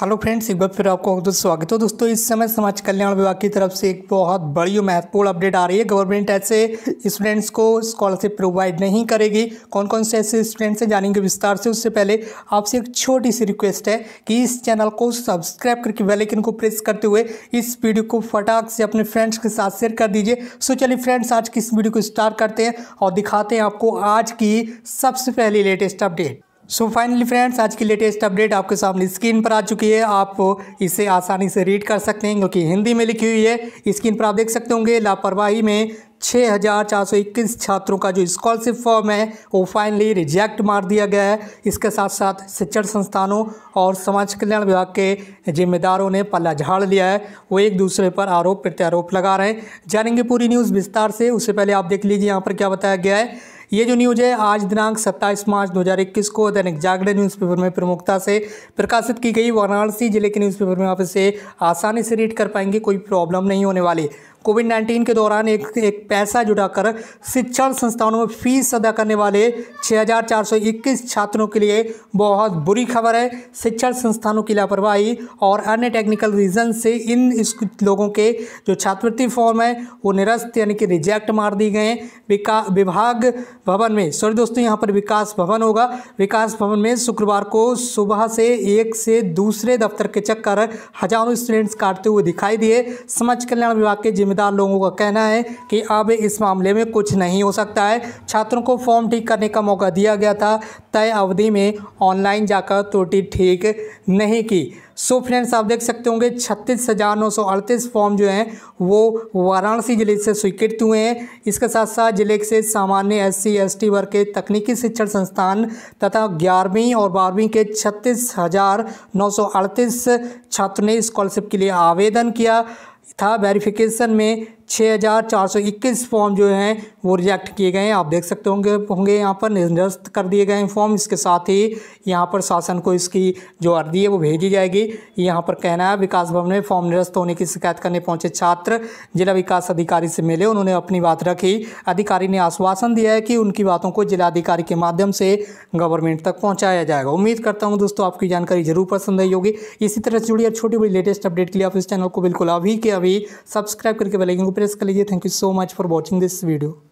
hello friends एक बार फिर आपको बहुत स्वागत हो दोस्तों इस समय समाज कल्याण विभाग की तरफ से एक बहुत बड़ी और महत्वपूर्ण अपडेट आ रही है गवर्नमेंट ऐसे स्टूडेंट्स को स्कॉलरशिप प्रोवाइड नहीं करेगी कौन कौन से ऐसे स्टूडेंट्स हैं जानेंगे विस्तार से उससे पहले आपसे एक छोटी सी रिक्वेस्ट है कि इस चैनल को सब्सक्राइब करके बेलाइकन को प्रेस करते हुए इस वीडियो को फटाक से अपने फ्रेंड्स के साथ शेयर कर दीजिए सो चलिए फ्रेंड्स आज की इस वीडियो को स्टार्ट करते हैं और दिखाते हैं आपको आज की सबसे पहली latest update so finally friends आज की लेटेस्ट अपडेट आपके सामने स्क्रीन पर आ चुकी है आप इसे आसानी से रीड कर सकते हैं क्योंकि हिंदी में लिखी हुई है स्क्रीन पर आप देख सकते होंगे लापरवाही में 6,421 छात्रों का जो स्कॉलरशिप फॉर्म है वो फाइनली रिजेक्ट मार दिया गया है इसके साथ साथ शिक्षण संस्थानों और समाज कल्याण विभाग के जिम्मेदारों ने पल्ला झाड़ लिया है वो एक दूसरे पर आरोप प्रत्यारोप लगा रहे हैं जानेंगे पूरी न्यूज़ विस्तार से उससे पहले आप देख लीजिए यहाँ पर क्या बताया गया है ये जो न्यूज़ है आज दिनांक 27 मार्च 2021 को दैनिक जागरण न्यूज़पेपर में प्रमुखता से प्रकाशित की गई वाराणसी जिले के न्यूज़पेपर में आप इसे आसानी से रीड कर पाएंगे कोई प्रॉब्लम नहीं होने वाली कोविड नाइन्टीन के दौरान एक एक पैसा जुटाकर शिक्षण संस्थानों में फीस अदा करने वाले 6,421 छात्रों के लिए बहुत बुरी खबर है शिक्षण संस्थानों की लापरवाही और अन्य टेक्निकल रीज़न से इन लोगों के जो छात्रवृत्ति फॉर्म है वो निरस्त यानी कि रिजेक्ट मार दिए गए विका विभाग भवन में सॉरी दोस्तों यहाँ पर विकास भवन होगा विकास भवन में शुक्रवार को सुबह से एक से दूसरे दफ्तर के चक्कर हजारों स्टूडेंट्स काटते हुए दिखाई दिए समाज कल्याण विभाग के जिम्मे जिम्मेदार लोगों का कहना है कि अब इस मामले में कुछ नहीं हो सकता है छात्रों को फॉर्म ठीक करने का मौका दिया गया था तय अवधि में ऑनलाइन जाकर त्रुटि ठीक नहीं की सो फ्रेंड्स आप देख सकते होंगे छत्तीस हज़ार नौ सौ अड़तीस फॉर्म जो हैं वो वाराणसी ज़िले से स्वीकृत हुए हैं इसके साथ साथ ज़िले से सामान्य एस सी एस टी वर्ग के तकनीकी शिक्षण संस्थान तथा ग्यारहवीं और बारहवीं के छत्तीस हज़ार नौ सौ अड़तीस छात्रों ने स्कॉलरशिप के लिए आवेदन किया था वेरिफिकेशन में 6421 फॉर्म जो हैं वो रिजेक्ट किए गए हैं आप देख सकते होंगे होंगे यहाँ पर निरस्त कर दिए गए हैं फॉर्म इसके साथ ही यहाँ पर शासन को इसकी जो अर्जी है वो भेजी जाएगी यहाँ पर कहना है विकास भवन में फॉर्म निरस्त होने की शिकायत करने पहुँचे छात्र जिला विकास अधिकारी से मिले उन्होंने अपनी बात रखी अधिकारी ने आश्वासन दिया है कि उनकी बातों को जिलाधिकारी के माध्यम से गवर्नमेंट तक पहुँचाया जाएगा उम्मीद करता हूँ दोस्तों आपकी जानकारी जरूर पसंद आई होगी इसी तरह से जुड़ी और छोटी बड़ी लेटेस्ट अपडेट के लिए आप इस चैनल को बिल्कुल अभी के अभी सब्सक्राइब करके बेल आइकन को प्रेस कर लीजिए thank you so much for watching this video